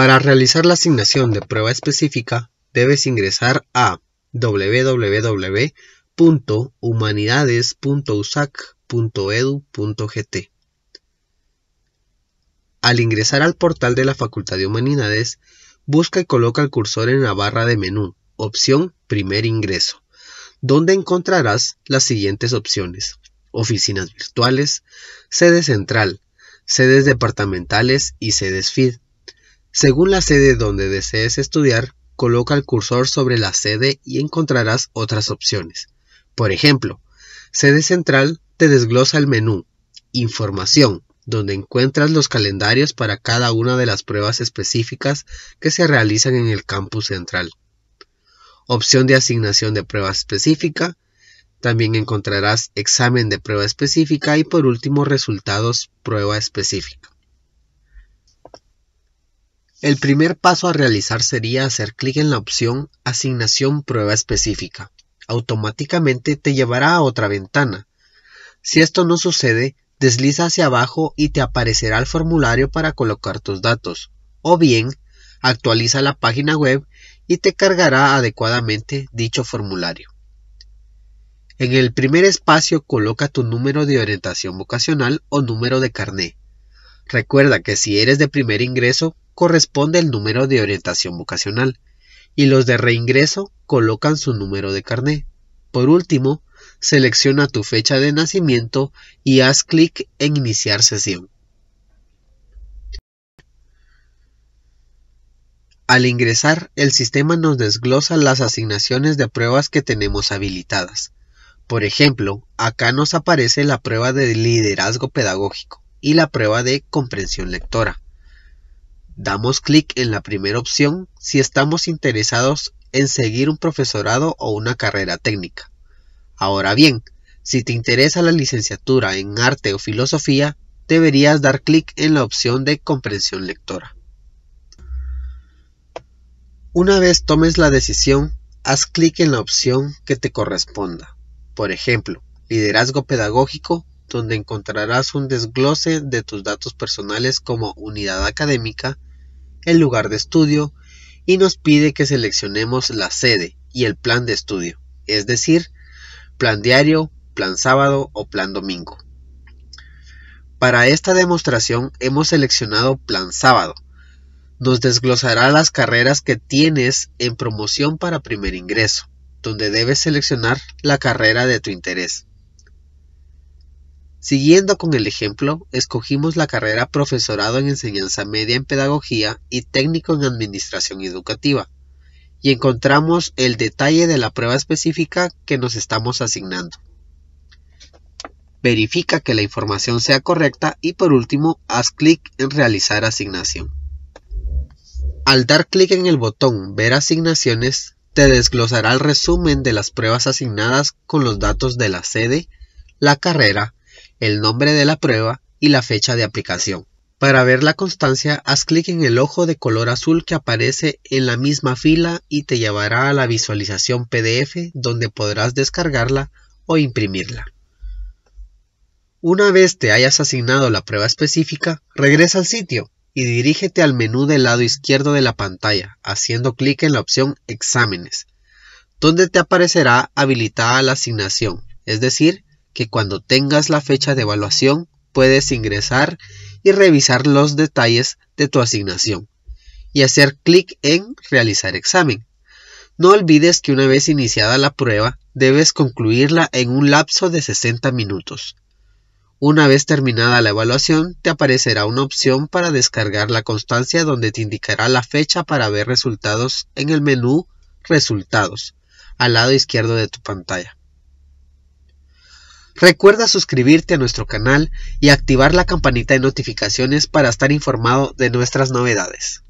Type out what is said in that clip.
Para realizar la asignación de prueba específica, debes ingresar a www.humanidades.usac.edu.gt. Al ingresar al portal de la Facultad de Humanidades, busca y coloca el cursor en la barra de menú, opción Primer ingreso, donde encontrarás las siguientes opciones. Oficinas virtuales, sede central, sedes departamentales y sedes FID. Según la sede donde desees estudiar, coloca el cursor sobre la sede y encontrarás otras opciones. Por ejemplo, sede central te desglosa el menú Información, donde encuentras los calendarios para cada una de las pruebas específicas que se realizan en el campus central. Opción de asignación de prueba específica, también encontrarás examen de prueba específica y por último resultados prueba específica. El primer paso a realizar sería hacer clic en la opción Asignación prueba específica. Automáticamente te llevará a otra ventana. Si esto no sucede, desliza hacia abajo y te aparecerá el formulario para colocar tus datos. O bien, actualiza la página web y te cargará adecuadamente dicho formulario. En el primer espacio coloca tu número de orientación vocacional o número de carné. Recuerda que si eres de primer ingreso, corresponde el número de orientación vocacional y los de reingreso colocan su número de carné. Por último, selecciona tu fecha de nacimiento y haz clic en iniciar sesión. Al ingresar, el sistema nos desglosa las asignaciones de pruebas que tenemos habilitadas. Por ejemplo, acá nos aparece la prueba de liderazgo pedagógico y la prueba de comprensión lectora. Damos clic en la primera opción si estamos interesados en seguir un profesorado o una carrera técnica. Ahora bien, si te interesa la licenciatura en arte o filosofía, deberías dar clic en la opción de comprensión lectora. Una vez tomes la decisión, haz clic en la opción que te corresponda. Por ejemplo, liderazgo pedagógico donde encontrarás un desglose de tus datos personales como unidad académica, el lugar de estudio y nos pide que seleccionemos la sede y el plan de estudio, es decir, plan diario, plan sábado o plan domingo. Para esta demostración hemos seleccionado plan sábado. Nos desglosará las carreras que tienes en promoción para primer ingreso, donde debes seleccionar la carrera de tu interés. Siguiendo con el ejemplo, escogimos la carrera Profesorado en Enseñanza Media en Pedagogía y Técnico en Administración Educativa, y encontramos el detalle de la prueba específica que nos estamos asignando. Verifica que la información sea correcta y por último, haz clic en Realizar asignación. Al dar clic en el botón Ver asignaciones, te desglosará el resumen de las pruebas asignadas con los datos de la sede, la carrera, el nombre de la prueba y la fecha de aplicación. Para ver la constancia, haz clic en el ojo de color azul que aparece en la misma fila y te llevará a la visualización PDF donde podrás descargarla o imprimirla. Una vez te hayas asignado la prueba específica, regresa al sitio y dirígete al menú del lado izquierdo de la pantalla, haciendo clic en la opción Exámenes, donde te aparecerá habilitada la asignación, es decir, cuando tengas la fecha de evaluación puedes ingresar y revisar los detalles de tu asignación y hacer clic en Realizar examen. No olvides que una vez iniciada la prueba debes concluirla en un lapso de 60 minutos. Una vez terminada la evaluación, te aparecerá una opción para descargar la constancia donde te indicará la fecha para ver resultados en el menú Resultados, al lado izquierdo de tu pantalla. Recuerda suscribirte a nuestro canal y activar la campanita de notificaciones para estar informado de nuestras novedades.